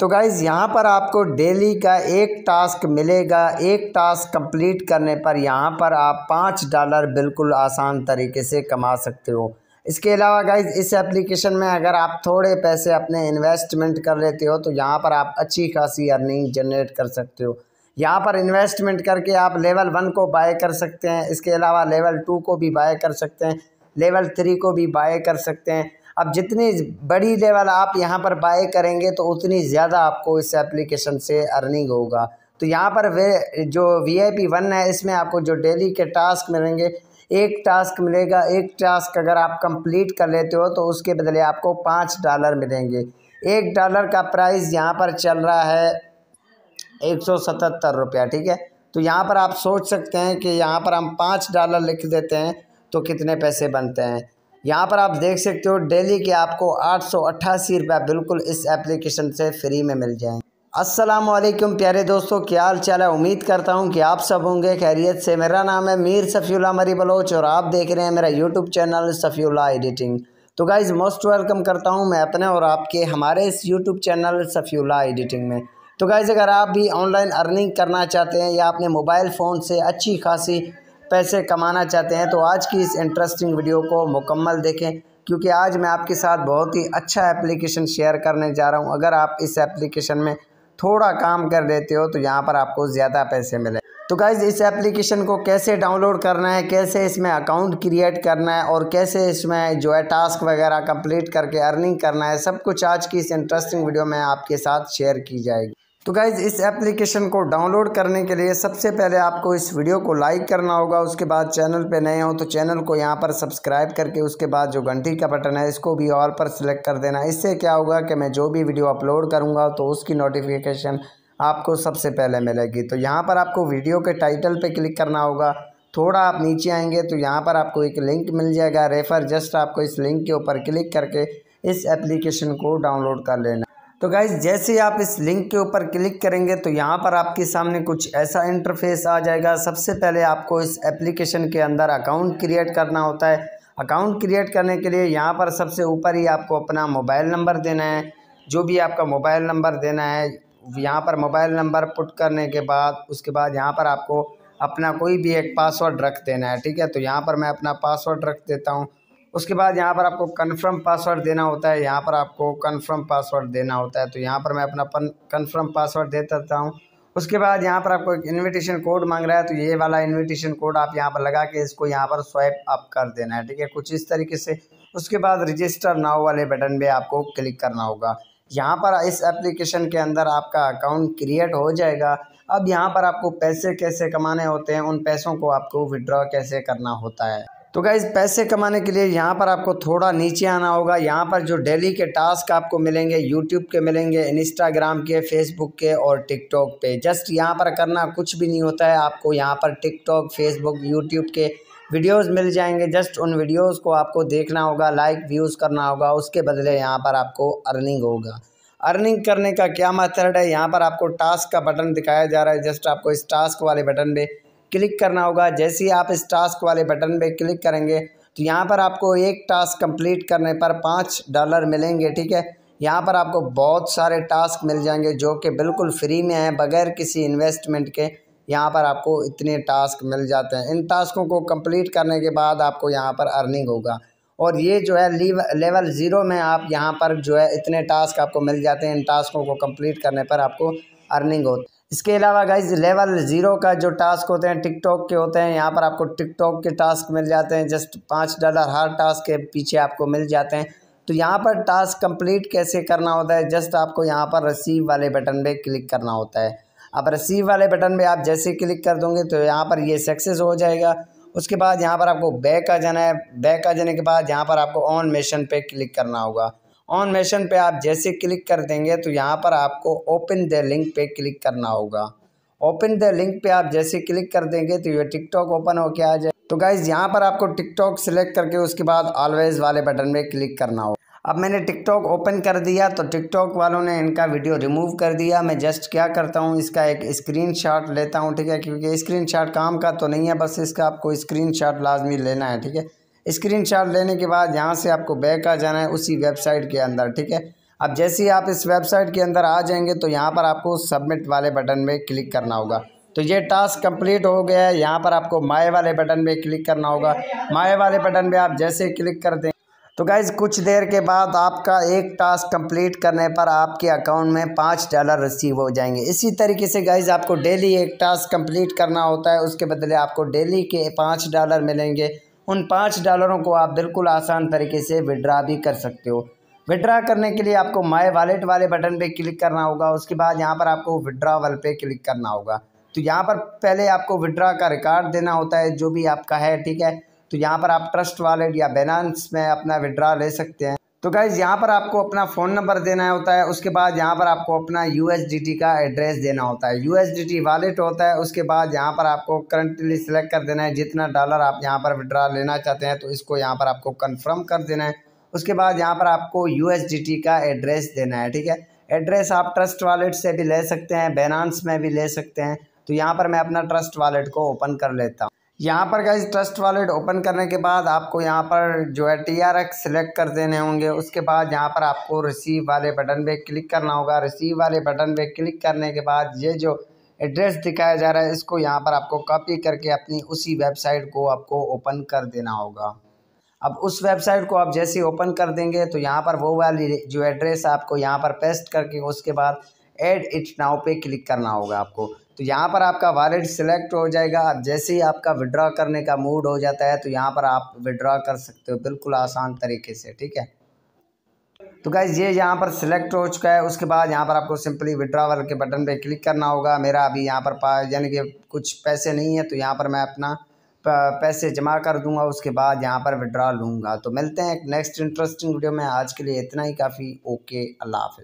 तो गाइज़ यहाँ पर आपको डेली का एक टास्क मिलेगा एक टास्क कंप्लीट करने पर यहाँ पर आप पाँच डॉलर बिल्कुल आसान तरीके से कमा सकते हो इसके अलावा गाइज इस एप्लीकेशन में अगर आप थोड़े पैसे अपने इन्वेस्टमेंट कर लेते हो तो यहाँ पर आप अच्छी खासी अर्निंग जनरेट कर सकते हो यहाँ पर इन्वेस्टमेंट करके आप लेवल वन को बाय कर सकते हैं इसके अलावा लेवल टू को भी बाय कर सकते हैं लेवल थ्री को भी बाय कर सकते हैं अब जितनी बड़ी लेवल आप यहाँ पर बाय करेंगे तो उतनी ज़्यादा आपको इस एप्लीकेशन से अर्निंग होगा तो यहाँ पर वे जो वी आई पी वन है इसमें आपको जो डेली के टास्क मिलेंगे एक टास्क मिलेगा एक टास्क अगर आप कंप्लीट कर लेते हो तो उसके बदले आपको पाँच डॉलर मिलेंगे एक डॉलर का प्राइस यहाँ पर चल रहा है एक सौ सतहत्तर रुपया ठीक है तो यहाँ पर आप सोच सकते हैं कि यहाँ पर हम पाँच डॉलर लिख देते हैं तो कितने पैसे बनते हैं यहाँ पर आप देख सकते हो डेली के आपको आठ सौ अट्ठासी रुपये बिल्कुल इस एप्लीकेशन से फ्री में मिल जाएंगे असलम प्यारे दोस्तों क्या हाल चाल है उम्मीद करता हूँ कि आप सब होंगे खैरियत से मेरा नाम है मीर सफ़ीला मरी बलोच और आप देख रहे हैं मेरा यूट्यूब चैनल सफ़ीला एडिटिंग तो गाइज़ मोस्ट वेलकम करता हूँ मैं अपने और आपके हमारे इस यूट्यूब चैनल सफ़ीला एडिटिंग में तो गाइज़ अगर आप भी ऑनलाइन अर्निंग करना चाहते हैं या अपने मोबाइल फ़ोन से अच्छी खासी पैसे कमाना चाहते हैं तो आज की इस इंटरेस्टिंग वीडियो को मुकम्मल देखें क्योंकि आज मैं आपके साथ बहुत ही अच्छा एप्लीकेशन शेयर करने जा रहा हूँ अगर आप इस एप्लीकेशन में थोड़ा काम कर लेते हो तो यहाँ पर आपको ज़्यादा पैसे मिले तो गाइज़ इस एप्लीकेशन को कैसे डाउनलोड करना है कैसे इसमें अकाउंट क्रिएट करना है और कैसे इसमें जो है टास्क वगैरह कंप्लीट करके अर्निंग करना है सब कुछ आज की इस इंटरेस्टिंग वीडियो में आपके साथ शेयर की जाएगी तो गाइज़ इस एप्लीकेशन को डाउनलोड करने के लिए सबसे पहले आपको इस वीडियो को लाइक करना होगा उसके बाद चैनल पे नए हो तो चैनल को यहाँ पर सब्सक्राइब करके उसके बाद जो घंटी का बटन है इसको भी ऑल पर सिलेक्ट कर देना इससे क्या होगा कि मैं जो भी वीडियो अपलोड करूँगा तो उसकी नोटिफिकेशन आपको सबसे पहले मिलेगी तो यहाँ पर आपको वीडियो के टाइटल पर क्लिक करना होगा थोड़ा आप नीचे आएंगे तो यहाँ पर आपको एक लिंक मिल जाएगा रेफ़र जस्ट आपको इस लिंक के ऊपर क्लिक करके इस एप्लीकेशन को डाउनलोड कर लेना तो गाइज जैसे आप इस लिंक के ऊपर क्लिक करेंगे तो यहाँ पर आपके सामने कुछ ऐसा इंटरफेस आ जाएगा सबसे पहले आपको इस एप्लीकेशन के अंदर अकाउंट क्रिएट करना होता है अकाउंट क्रिएट करने के लिए यहाँ पर सबसे ऊपर ही आपको अपना मोबाइल नंबर देना है जो भी आपका मोबाइल नंबर देना है यहाँ पर मोबाइल नंबर पुट करने के बाद उसके बाद यहाँ पर आपको अपना कोई भी एक पासवर्ड रख देना है ठीक है तो यहाँ पर मैं अपना पासवर्ड रख देता हूँ उसके बाद यहाँ पर आपको कन्फर्म पासवर्ड देना होता है यहाँ पर आपको कन्फर्म पासवर्ड देना होता है तो यहाँ पर मैं अपना कन्फर्म पासवर्ड दे देता हूँ उसके बाद यहाँ पर आपको एक इन्विटेशन कोड मांग रहा है तो ये वाला इन्विटेशन कोड आप यहाँ पर लगा के इसको यहाँ पर स्वाइप अप कर देना है ठीक है कुछ इस तरीके से उसके बाद रजिस्टर नाव वाले बटन पे आपको क्लिक करना होगा यहाँ पर इस एप्लीकेशन के अंदर आपका अकाउंट क्रिएट हो जाएगा अब यहाँ पर आपको पैसे कैसे कमाने होते हैं उन पैसों को आपको विड्रॉ कैसे करना होता है तो गाइज़ पैसे कमाने के लिए यहाँ पर आपको थोड़ा नीचे आना होगा यहाँ पर जो डेली के टास्क आपको मिलेंगे यूट्यूब के मिलेंगे इंस्टाग्राम के फेसबुक के और टिकटॉक पे जस्ट यहाँ पर करना कुछ भी नहीं होता है आपको यहाँ पर टिकटॉक फेसबुक यूट्यूब के वीडियोस मिल जाएंगे जस्ट उन वीडियोस को आपको देखना होगा लाइक व्यूज़ करना होगा उसके बदले यहाँ पर आपको अर्निंग होगा अर्निंग करने का क्या मेथड है यहाँ पर आपको टास्क का बटन दिखाया जा रहा है जस्ट आपको इस टास्क वाले बटन पर क्लिक करना होगा जैसे ही आप इस टास्क वाले बटन पे क्लिक करेंगे तो यहाँ पर आपको एक टास्क कंप्लीट करने पर पाँच डॉलर मिलेंगे ठीक है यहाँ पर आपको बहुत सारे टास्क मिल जाएंगे जो कि बिल्कुल फ्री में हैं बगैर किसी इन्वेस्टमेंट के यहाँ पर आपको इतने टास्क मिल जाते हैं इन टास्कों को कम्प्लीट करने के बाद आपको यहाँ पर अर्निंग होगा और ये जो है लेवल ज़ीरो में आप यहाँ पर जो है इतने टास्क आपको मिल जाते हैं इन टास्कों को कंप्लीट करने पर आपको अर्निंग होती इसके अलावा गाइज लेवल ज़ीरो का जो टास्क होते हैं टिकटॉक के होते हैं यहाँ पर आपको टिकटॉक के टास्क मिल जाते हैं जस्ट पाँच डॉलर हर टास्क के पीछे आपको मिल जाते हैं तो यहाँ पर टास्क कंप्लीट कैसे करना होता है जस्ट आपको यहाँ पर रिसीव वाले बटन पे क्लिक करना होता है अब रिसीव वाले बटन पे आप जैसे क्लिक कर दोगे तो यहाँ पर ये सक्सेस हो जाएगा उसके बाद यहाँ पर आपको बैक आ जाना है बैक आ जाने के बाद यहाँ पर आपको ऑन मिशन पे क्लिक करना होगा ऑन मेशन पे आप जैसे क्लिक कर देंगे तो यहाँ पर आपको ओपन द लिंक पे क्लिक करना होगा ओपन द लिंक पे आप जैसे क्लिक कर देंगे तो ये टिकटॉक ओपन हो के आ जाए तो गाइज़ यहाँ पर आपको टिकटॉक सेलेक्ट करके उसके बाद ऑलवेज़ वाले बटन पे क्लिक करना होगा अब मैंने टिकटॉक ओपन कर दिया तो टिकटॉक वालों ने इनका वीडियो रिमूव कर दिया मैं जस्ट क्या करता हूँ इसका एक स्क्रीनशॉट लेता हूँ ठीक है क्योंकि स्क्रीनशॉट काम का तो नहीं है बस इसका आपको स्क्रीनशॉट लाजमी लेना है ठीक है स्क्रीनशॉट लेने के बाद यहाँ से आपको बैक आ जाना है उसी वेबसाइट के अंदर ठीक है अब जैसे ही आप इस वेबसाइट के अंदर आ जाएंगे तो यहाँ पर आपको सबमिट वाले बटन में क्लिक करना होगा तो ये टास्क कंप्लीट हो गया है यहाँ पर आपको माए वाले बटन में क्लिक करना होगा माए वाले बटन में आप जैसे क्लिक कर दें तो गाइज़ कुछ देर के बाद आपका एक टास्क कंप्लीट करने पर आपके अकाउंट में पाँच डॉलर रिसीव हो जाएंगे इसी तरीके से गाइज़ आपको डेली एक टास्क कंप्लीट करना होता है उसके बदले आपको डेली के पाँच डॉलर मिलेंगे उन पाँच डॉलरों को आप बिल्कुल आसान तरीके से विड्रा भी कर सकते हो विड्रा करने के लिए आपको माय वॉलेट वाले बटन पे क्लिक करना होगा उसके बाद यहाँ पर आपको विड्रा वाल पे क्लिक करना होगा तो यहाँ पर पहले आपको विड्रा का रिकॉर्ड देना होता है जो भी आपका है ठीक है तो यहाँ पर आप ट्रस्ट वॉलेट या बैलेंस में अपना विड्रा ले सकते हैं तो गाइज़ यहाँ पर आपको अपना फ़ोन नंबर देना होता है उसके बाद यहाँ पर आपको अपना यू का एड्रेस देना होता है यू वॉलेट होता है उसके बाद यहाँ पर आपको करंटली सिलेक्ट कर देना है जितना डॉलर आप यहाँ पर विड्रा लेना चाहते हैं तो इसको यहाँ पर आपको कन्फर्म कर देना है उसके बाद यहाँ पर आपको यू का एड्रेस देना है ठीक है एड्रेस आप ट्रस्ट वॉलेट से भी ले सकते हैं बैनानस में भी ले सकते हैं तो यहाँ पर मैं अपना ट्रस्ट वॉलेट को ओपन कर लेता हूँ यहाँ पर गाइज ट्रस्ट वॉलेट ओपन करने के बाद आपको यहाँ पर जो है टी आर एक्स सेलेक्ट कर देने होंगे उसके बाद यहाँ पर आपको रिसीव वाले बटन पे क्लिक करना होगा रिसीव वाले बटन पे क्लिक करने के बाद ये जो एड्रेस दिखाया जा रहा है इसको यहाँ पर आपको कॉपी करके अपनी उसी वेबसाइट को आपको ओपन कर देना होगा अब उस वेबसाइट को आप जैसे ओपन कर देंगे तो यहाँ पर वो वाली जो एड्रेस आपको यहाँ पर पेस्ट करके उसके बाद ऐड इट नाउ पे क्लिक करना होगा आपको तो यहाँ पर आपका वॉलेट सिलेक्ट हो जाएगा अब जैसे ही आपका विड्रॉ करने का मूड हो जाता है तो यहाँ पर आप विड्रॉ कर सकते हो बिल्कुल आसान तरीके से ठीक है तो गाइज़ ये यहाँ पर सिलेक्ट हो चुका है उसके बाद यहाँ पर आपको सिंपली विड्रावल के बटन पे क्लिक करना होगा मेरा अभी यहाँ पर पा यानी कि कुछ पैसे नहीं है तो यहाँ पर मैं अपना पैसे जमा कर दूंगा उसके बाद यहाँ पर विड्रॉ लूँगा तो मिलते हैं नेक्स्ट इंटरेस्टिंग वीडियो में आज के लिए इतना ही काफ़ी ओके अल्लाह हाफिज़